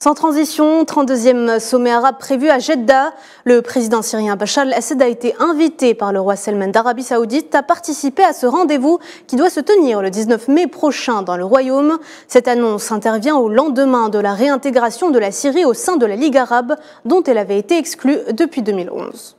Sans transition, 32e sommet arabe prévu à Jeddah. Le président syrien Bachar al-Assad a été invité par le roi Salman d'Arabie saoudite à participer à ce rendez-vous qui doit se tenir le 19 mai prochain dans le royaume. Cette annonce intervient au lendemain de la réintégration de la Syrie au sein de la Ligue arabe dont elle avait été exclue depuis 2011.